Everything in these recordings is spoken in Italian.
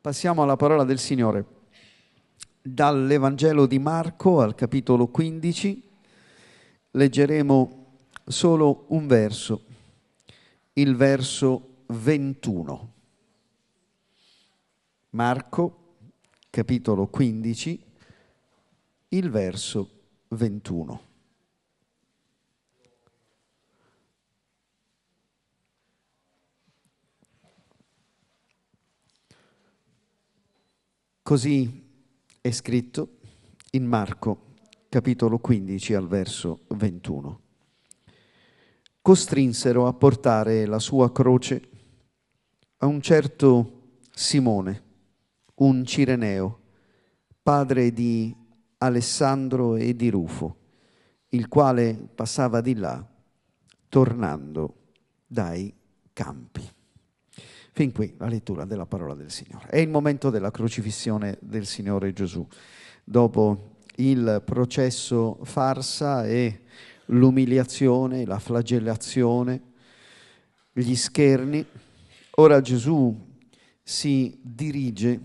Passiamo alla parola del Signore. Dall'Evangelo di Marco al capitolo 15 leggeremo solo un verso il verso 21. Marco, capitolo 15, il verso 21. Così è scritto in Marco capitolo 15 al verso 21 costrinsero a portare la sua croce a un certo Simone, un cireneo, padre di Alessandro e di Rufo, il quale passava di là tornando dai campi. Fin qui la lettura della parola del Signore. È il momento della crocifissione del Signore Gesù, dopo il processo farsa e l'umiliazione, la flagellazione, gli scherni. Ora Gesù si dirige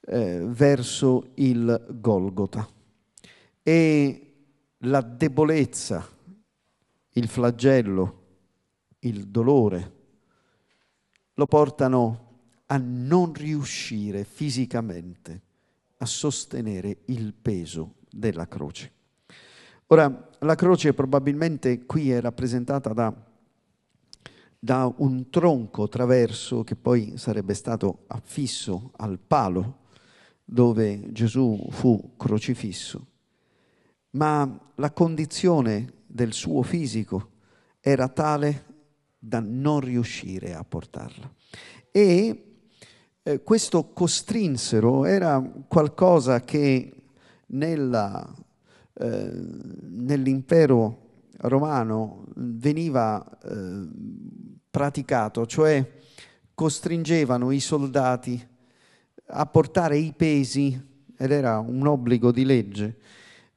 eh, verso il Golgota e la debolezza, il flagello, il dolore lo portano a non riuscire fisicamente a sostenere il peso della croce. Ora, la croce probabilmente qui è rappresentata da, da un tronco traverso che poi sarebbe stato affisso al palo dove Gesù fu crocifisso, ma la condizione del suo fisico era tale da non riuscire a portarla. E eh, questo costrinsero era qualcosa che nella eh, nell'impero romano veniva eh, praticato, cioè costringevano i soldati a portare i pesi, ed era un obbligo di legge,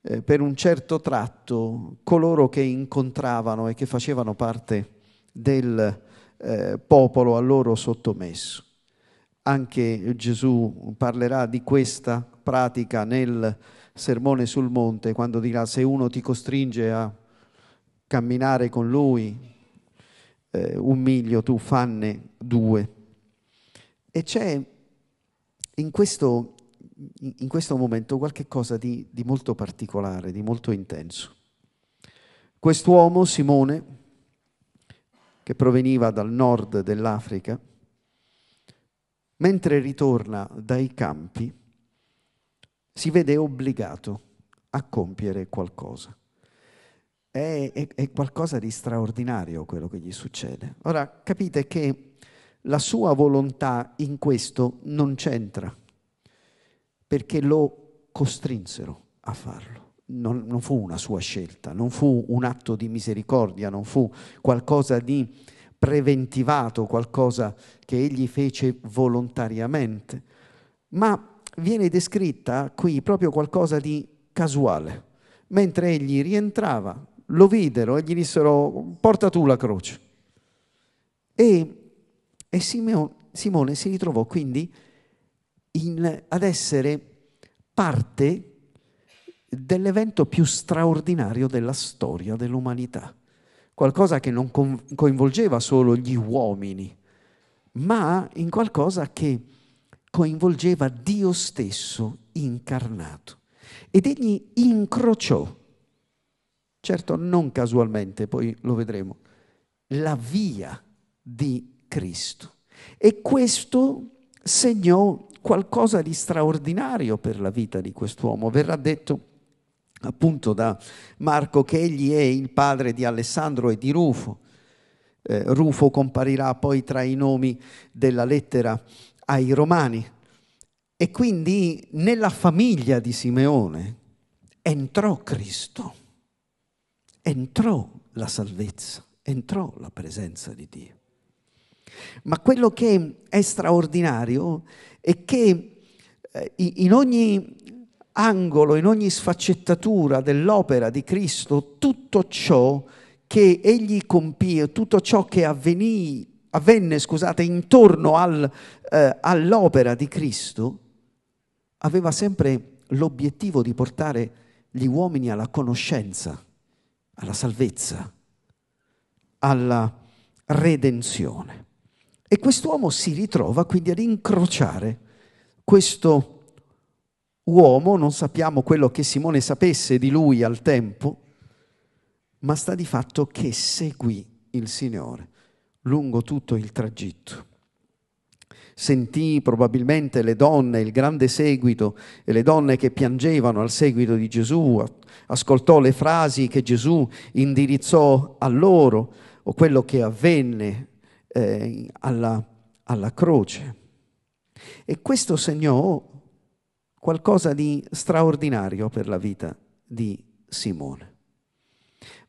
eh, per un certo tratto coloro che incontravano e che facevano parte del eh, popolo a loro sottomesso. Anche Gesù parlerà di questa pratica nel sermone sul monte, quando dirà se uno ti costringe a camminare con lui eh, un miglio, tu fanne due. E c'è in questo, in questo momento qualche cosa di, di molto particolare, di molto intenso. Quest'uomo, Simone, che proveniva dal nord dell'Africa, mentre ritorna dai campi, si vede obbligato a compiere qualcosa. È, è, è, qualcosa di straordinario quello che gli succede. Ora capite che la sua volontà in questo non c'entra, perché lo costrinsero a farlo. Non, non fu una sua scelta, non fu un atto di misericordia, non fu qualcosa di preventivato, qualcosa che egli fece volontariamente, ma viene descritta qui proprio qualcosa di casuale. Mentre egli rientrava, lo videro e gli dissero porta tu la croce. E, e Simone, Simone, si ritrovò quindi in, ad essere parte dell'evento più straordinario della storia dell'umanità, qualcosa che non coinvolgeva solo gli uomini, ma in qualcosa che coinvolgeva Dio stesso incarnato. Ed egli incrociò, certo non casualmente, poi lo vedremo, la via di Cristo. E questo segnò qualcosa di straordinario per la vita di quest'uomo. Verrà detto appunto da Marco che egli è il padre di Alessandro e di Rufo. Eh, Rufo comparirà poi tra i nomi della lettera ai Romani. E quindi nella famiglia di Simeone entrò Cristo, entrò la salvezza, entrò la presenza di Dio. Ma quello che è straordinario è che eh, in ogni angolo, in ogni sfaccettatura dell'opera di Cristo, tutto ciò che egli compì, tutto ciò che avvenì avvenne scusate, intorno al, eh, all'opera di Cristo aveva sempre l'obiettivo di portare gli uomini alla conoscenza, alla salvezza, alla redenzione. E quest'uomo si ritrova quindi ad incrociare questo uomo, non sappiamo quello che Simone sapesse di lui al tempo, ma sta di fatto che seguì il Signore lungo tutto il tragitto. Sentì probabilmente le donne, il grande seguito e le donne che piangevano al seguito di Gesù, ascoltò le frasi che Gesù indirizzò a loro o quello che avvenne eh, alla, alla croce. E questo segnò qualcosa di straordinario per la vita di Simone.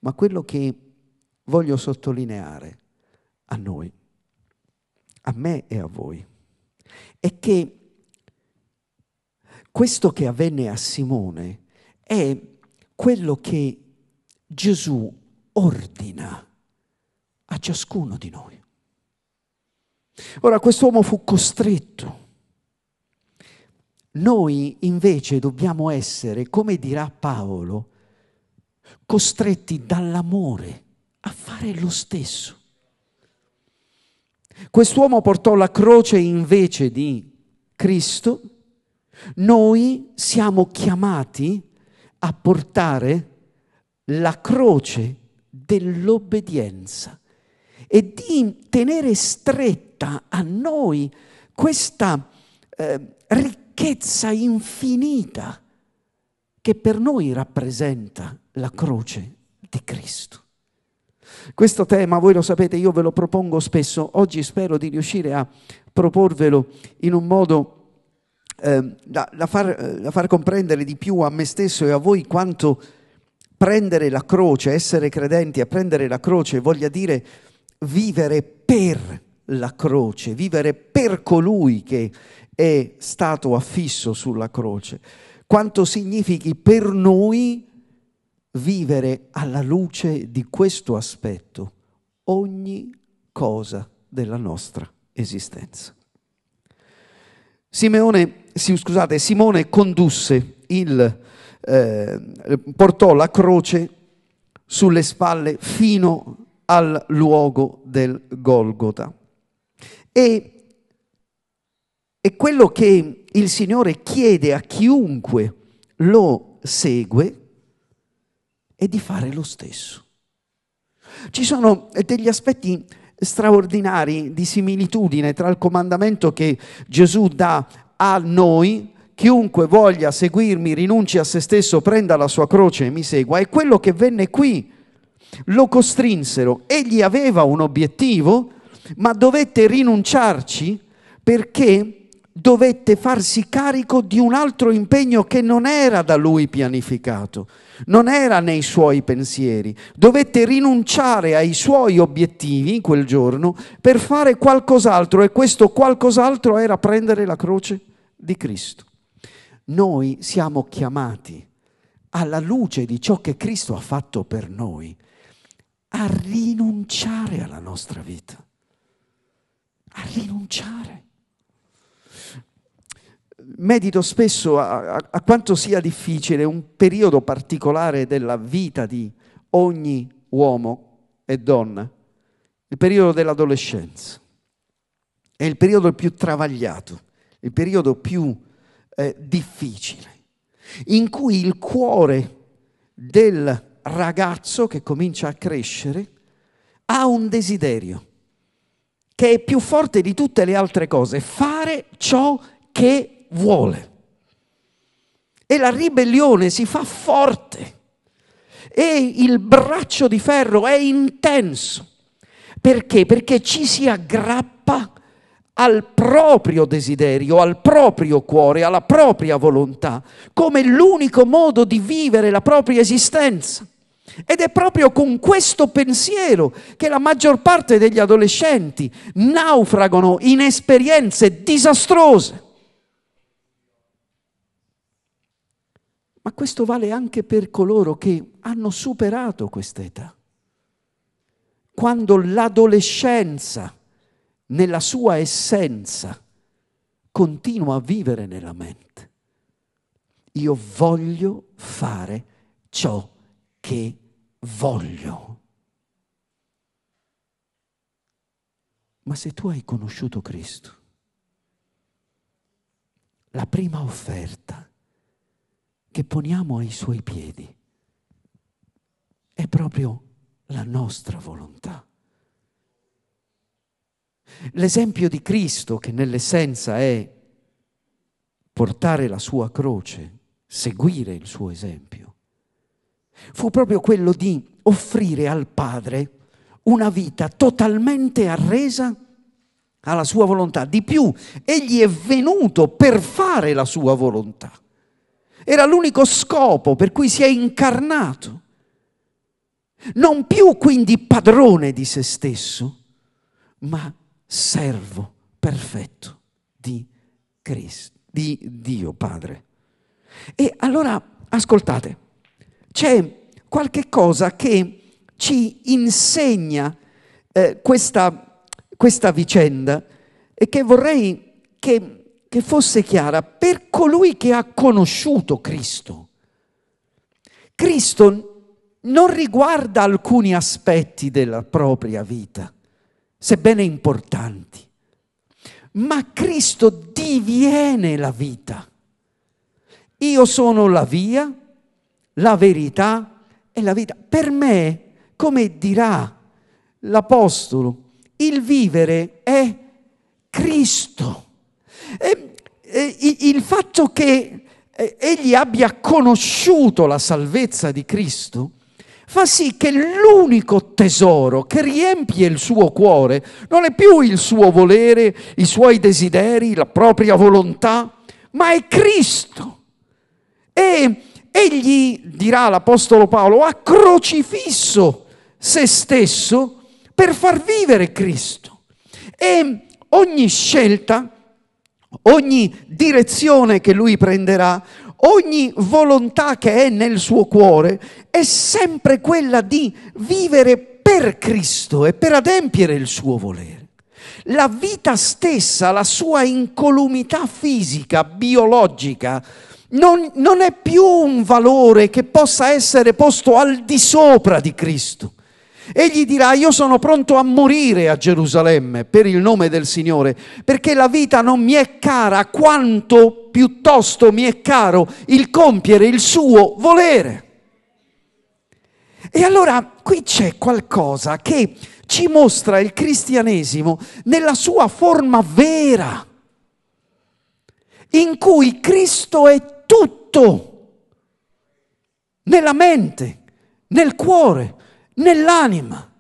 Ma quello che voglio sottolineare a noi, a me e a voi, è che questo che avvenne a Simone è quello che Gesù ordina a ciascuno di noi. Ora quest'uomo fu costretto. Noi invece dobbiamo essere, come dirà Paolo, costretti dall'amore a fare lo stesso. Quest'uomo portò la croce invece di Cristo, noi siamo chiamati a portare la croce dell'obbedienza e di tenere stretta a noi questa eh, ricchezza infinita che per noi rappresenta la croce di Cristo. Questo tema, voi lo sapete, io ve lo propongo spesso, oggi spero di riuscire a proporvelo in un modo eh, da, da, far, da far comprendere di più a me stesso e a voi quanto prendere la croce, essere credenti a prendere la croce voglia dire vivere per la croce, vivere per colui che è stato affisso sulla croce, quanto significhi per noi vivere alla luce di questo aspetto ogni cosa della nostra esistenza. Simeone, scusate, Simone condusse il, eh, portò la croce sulle spalle fino al luogo del Golgota. E, e quello che il Signore chiede a chiunque lo segue e di fare lo stesso. Ci sono degli aspetti straordinari di similitudine tra il comandamento che Gesù dà a noi, chiunque voglia seguirmi rinunci a se stesso, prenda la sua croce e mi segua, e quello che venne qui. Lo costrinsero, egli aveva un obiettivo, ma dovette rinunciarci perché dovette farsi carico di un altro impegno che non era da lui pianificato, non era nei suoi pensieri, dovette rinunciare ai suoi obiettivi in quel giorno per fare qualcos'altro e questo qualcos'altro era prendere la croce di Cristo. Noi siamo chiamati alla luce di ciò che Cristo ha fatto per noi a rinunciare alla nostra vita, a rinunciare medito spesso a, a, a, quanto sia difficile un periodo particolare della vita di ogni uomo e donna, il periodo dell'adolescenza. È il periodo più travagliato, il periodo più eh, difficile, in cui il cuore del ragazzo che comincia a crescere ha un desiderio che è più forte di tutte le altre cose, fare ciò che vuole. E la ribellione si fa forte. E il braccio di ferro è intenso. Perché? Perché ci si aggrappa al proprio desiderio, al proprio cuore, alla propria volontà, come l'unico modo di vivere la propria esistenza. Ed è proprio con questo pensiero che la maggior parte degli adolescenti naufragano in esperienze disastrose. Ma questo vale anche per coloro che hanno superato questa età. Quando l'adolescenza, nella sua essenza, continua a vivere nella mente. Io voglio fare ciò che voglio. Ma se tu hai conosciuto Cristo, la prima offerta che poniamo ai suoi piedi è proprio la nostra volontà. L'esempio di Cristo, che nell'essenza è portare la sua croce, seguire il suo esempio, fu proprio quello di offrire al Padre una vita totalmente arresa alla sua volontà. Di più, egli è venuto per fare la sua volontà. Era l'unico scopo per cui si è incarnato. Non più quindi padrone di se stesso, ma servo perfetto di Cristo, di Dio Padre. E allora, ascoltate, c'è qualche cosa che ci insegna eh, questa, questa vicenda e che vorrei che che fosse chiara per colui che ha conosciuto Cristo. Cristo non riguarda alcuni aspetti della propria vita, sebbene importanti, ma Cristo diviene la vita. Io sono la via, la verità e la vita. Per me, come dirà l'Apostolo, il vivere è Cristo. E, e, il fatto che eh, egli abbia conosciuto la salvezza di Cristo fa sì che l'unico tesoro che riempie il suo cuore non è più il suo volere, i suoi desideri, la propria volontà, ma è Cristo. E egli, dirà l'Apostolo Paolo, ha crocifisso se stesso per far vivere Cristo. E ogni scelta ogni direzione che lui prenderà, ogni volontà che è nel suo cuore è sempre quella di vivere per Cristo e per adempiere il suo volere. La vita stessa, la sua incolumità fisica, biologica, non, non è più un valore che possa essere posto al di sopra di Cristo. Egli dirà, io sono pronto a morire a Gerusalemme per il nome del Signore, perché la vita non mi è cara quanto piuttosto mi è caro il compiere il suo volere. E allora qui c'è qualcosa che ci mostra il cristianesimo nella sua forma vera, in cui Cristo è tutto, nella mente, nel cuore, nell'anima.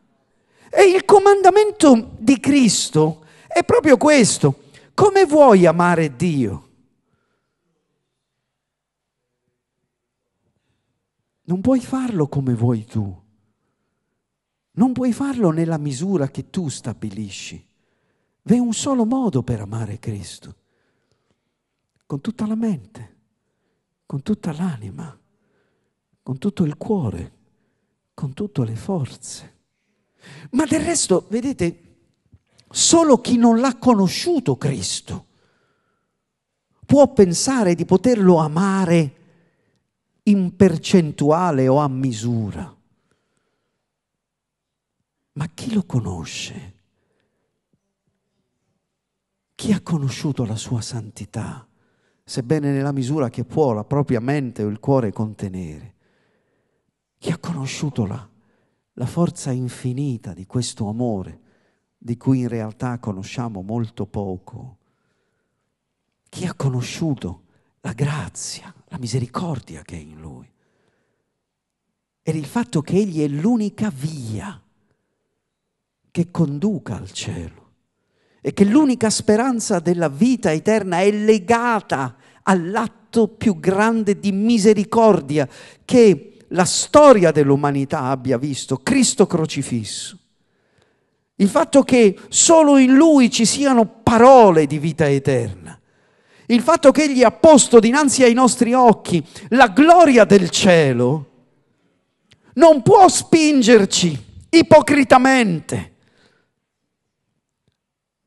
E il comandamento di Cristo è proprio questo. Come vuoi amare Dio? Non puoi farlo come vuoi tu. Non puoi farlo nella misura che tu stabilisci. V'è un solo modo per amare Cristo. Con tutta la mente, con tutta l'anima, con tutto il cuore, con tutte le forze. Ma del resto, vedete, solo chi non l'ha conosciuto Cristo può pensare di poterlo amare in percentuale o a misura. Ma chi lo conosce? Chi ha conosciuto la sua santità, sebbene nella misura che può la propria mente o il cuore contenere? Chi ha conosciuto la, la forza infinita di questo amore, di cui in realtà conosciamo molto poco? Chi ha conosciuto la grazia, la misericordia che è in lui? e il fatto che egli è l'unica via che conduca al cielo e che l'unica speranza della vita eterna è legata all'atto più grande di misericordia che è la storia dell'umanità abbia visto Cristo crocifisso. Il fatto che solo in lui ci siano parole di vita eterna. Il fatto che egli ha posto dinanzi ai nostri occhi la gloria del cielo non può spingerci ipocritamente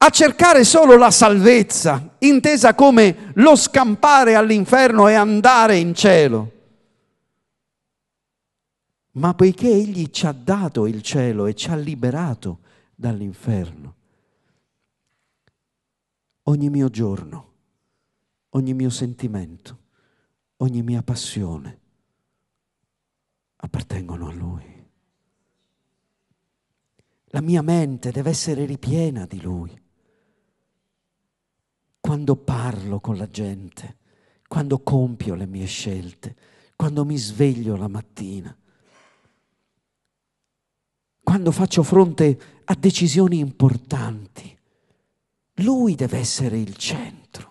a cercare solo la salvezza, intesa come lo scampare all'inferno e andare in cielo ma poiché Egli ci ha dato il cielo e ci ha liberato dall'inferno, ogni mio giorno, ogni mio sentimento, ogni mia passione appartengono a Lui. La mia mente deve essere ripiena di Lui. Quando parlo con la gente, quando compio le mie scelte, quando mi sveglio la mattina, quando faccio fronte a decisioni importanti. Lui deve essere il centro.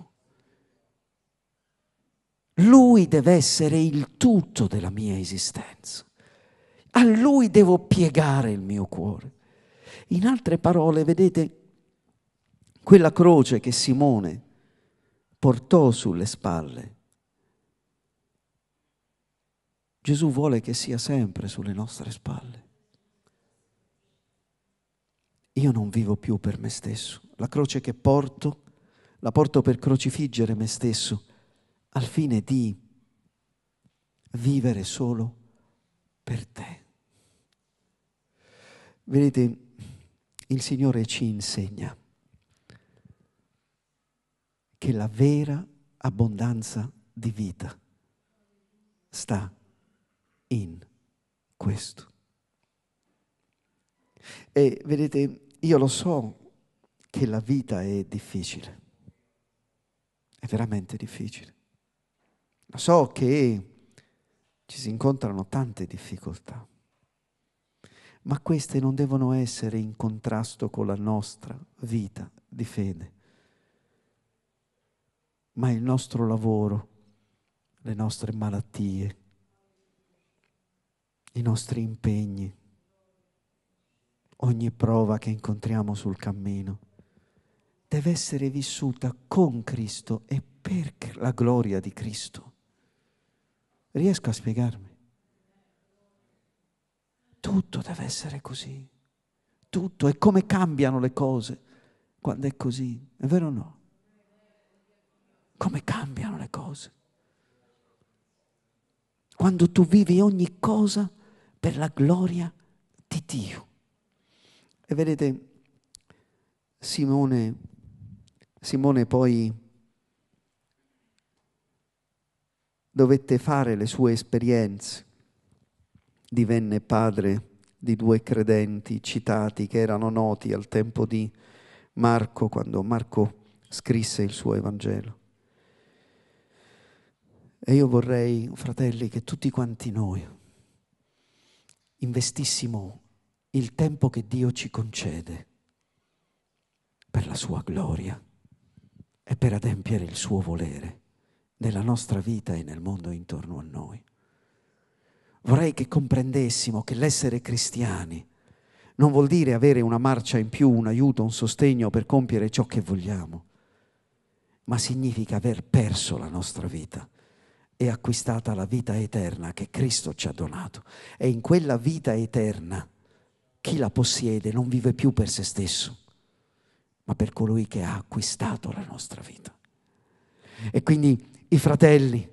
Lui deve essere il tutto della mia esistenza. A lui devo piegare il mio cuore. In altre parole, vedete, quella croce che Simone portò sulle spalle, Gesù vuole che sia sempre sulle nostre spalle io non vivo più per me stesso. La croce che porto, la porto per crocifiggere me stesso, al fine di vivere solo per te. Vedete, il Signore ci insegna che la vera abbondanza di vita sta in questo. E vedete, io lo so che la vita è difficile, è veramente difficile. Lo so che ci si incontrano tante difficoltà, ma queste non devono essere in contrasto con la nostra vita di fede, ma il nostro lavoro, le nostre malattie, i nostri impegni, ogni prova che incontriamo sul cammino deve essere vissuta con Cristo e per la gloria di Cristo. Riesco a spiegarmi? Tutto deve essere così. Tutto è come cambiano le cose quando è così. È vero o no? Come cambiano le cose. Quando tu vivi ogni cosa per la gloria di Dio. E vedete, Simone, Simone poi dovette fare le sue esperienze, divenne padre di due credenti citati che erano noti al tempo di Marco, quando Marco scrisse il suo Evangelo. E io vorrei, fratelli, che tutti quanti noi investissimo il tempo che Dio ci concede per la sua gloria e per adempiere il suo volere nella nostra vita e nel mondo intorno a noi. Vorrei che comprendessimo che l'essere cristiani non vuol dire avere una marcia in più, un aiuto, un sostegno per compiere ciò che vogliamo, ma significa aver perso la nostra vita e acquistata la vita eterna che Cristo ci ha donato. E in quella vita eterna chi la possiede non vive più per se stesso, ma per colui che ha acquistato la nostra vita. E quindi i fratelli,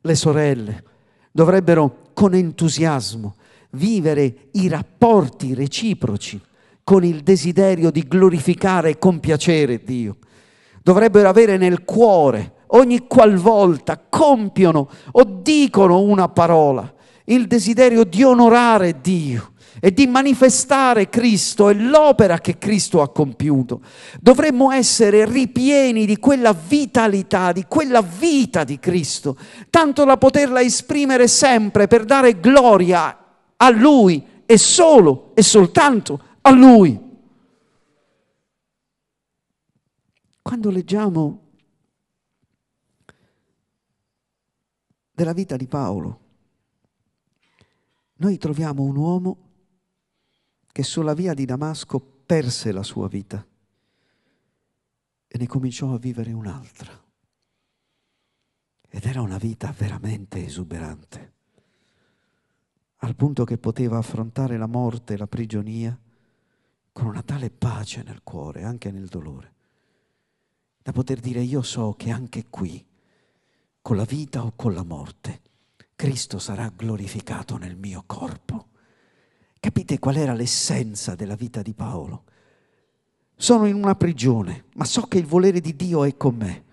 le sorelle, dovrebbero con entusiasmo vivere i rapporti reciproci con il desiderio di glorificare e compiacere Dio. Dovrebbero avere nel cuore, ogni qualvolta compiono o dicono una parola, il desiderio di onorare Dio e di manifestare Cristo e l'opera che Cristo ha compiuto. Dovremmo essere ripieni di quella vitalità, di quella vita di Cristo, tanto da poterla esprimere sempre per dare gloria a Lui e solo e soltanto a Lui. Quando leggiamo della vita di Paolo, noi troviamo un uomo che sulla via di Damasco perse la sua vita e ne cominciò a vivere un'altra. Ed era una vita veramente esuberante, al punto che poteva affrontare la morte e la prigionia con una tale pace nel cuore, anche nel dolore, da poter dire io so che anche qui, con la vita o con la morte, Cristo sarà glorificato nel mio corpo. Capite qual era l'essenza della vita di Paolo? Sono in una prigione, ma so che il volere di Dio è con me.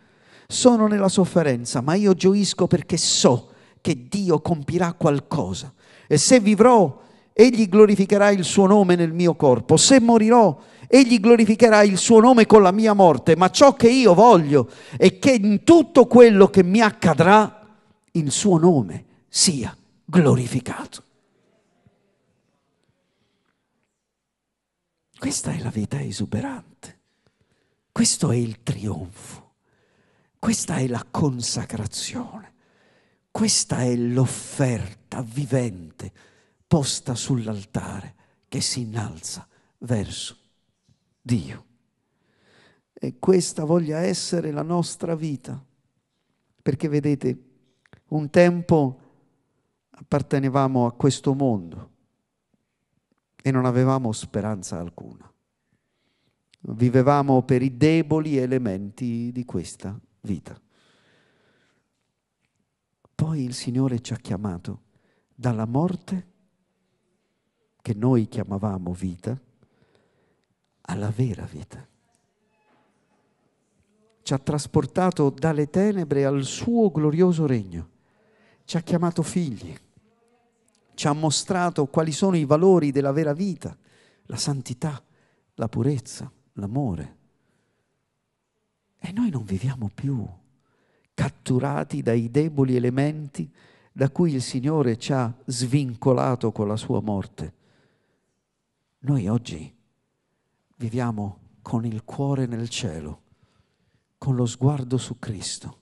Sono nella sofferenza, ma io gioisco perché so che Dio compirà qualcosa. E se vivrò, egli glorificherà il suo nome nel mio corpo. Se morirò, egli glorificherà il suo nome con la mia morte. Ma ciò che io voglio è che in tutto quello che mi accadrà, il suo nome sia glorificato. Questa è la vita esuberante, questo è il trionfo, questa è la consacrazione, questa è l'offerta vivente posta sull'altare che si innalza verso Dio. E questa voglia essere la nostra vita, perché vedete, un tempo appartenevamo a questo mondo, e non avevamo speranza alcuna. Vivevamo per i deboli elementi di questa vita. Poi il Signore ci ha chiamato dalla morte, che noi chiamavamo vita, alla vera vita. Ci ha trasportato dalle tenebre al suo glorioso regno. Ci ha chiamato figli ci ha mostrato quali sono i valori della vera vita, la santità, la purezza, l'amore. E noi non viviamo più catturati dai deboli elementi da cui il Signore ci ha svincolato con la sua morte. Noi oggi viviamo con il cuore nel cielo, con lo sguardo su Cristo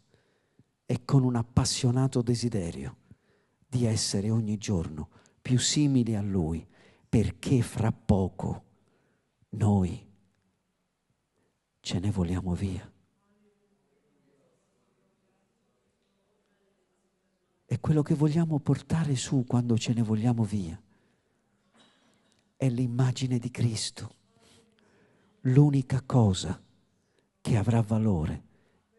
e con un appassionato desiderio di essere ogni giorno più simili a Lui, perché fra poco noi ce ne vogliamo via. E quello che vogliamo portare su quando ce ne vogliamo via è l'immagine di Cristo, l'unica cosa che avrà valore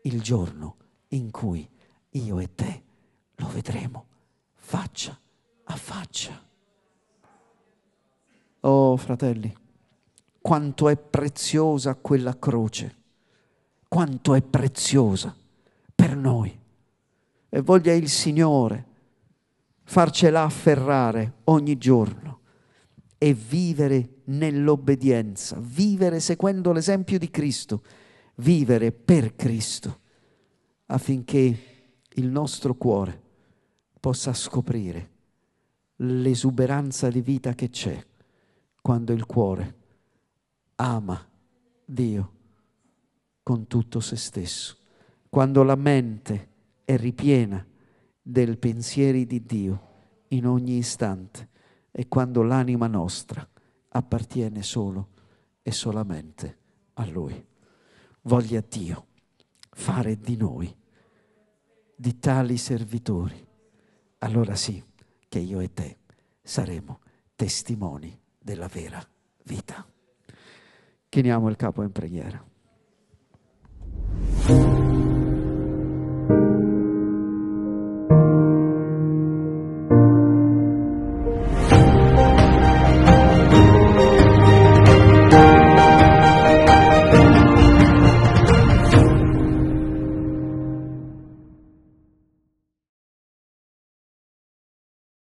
il giorno in cui io e te lo vedremo faccia a faccia. Oh fratelli, quanto è preziosa quella croce, quanto è preziosa per noi. E voglia il Signore farcela afferrare ogni giorno e vivere nell'obbedienza, vivere seguendo l'esempio di Cristo, vivere per Cristo, affinché il nostro cuore possa scoprire l'esuberanza di vita che c'è quando il cuore ama Dio con tutto se stesso, quando la mente è ripiena del pensieri di Dio in ogni istante e quando l'anima nostra appartiene solo e solamente a Lui. Voglia Dio fare di noi, di tali servitori, allora sì che io e te saremo testimoni della vera vita. Chiniamo il capo in preghiera.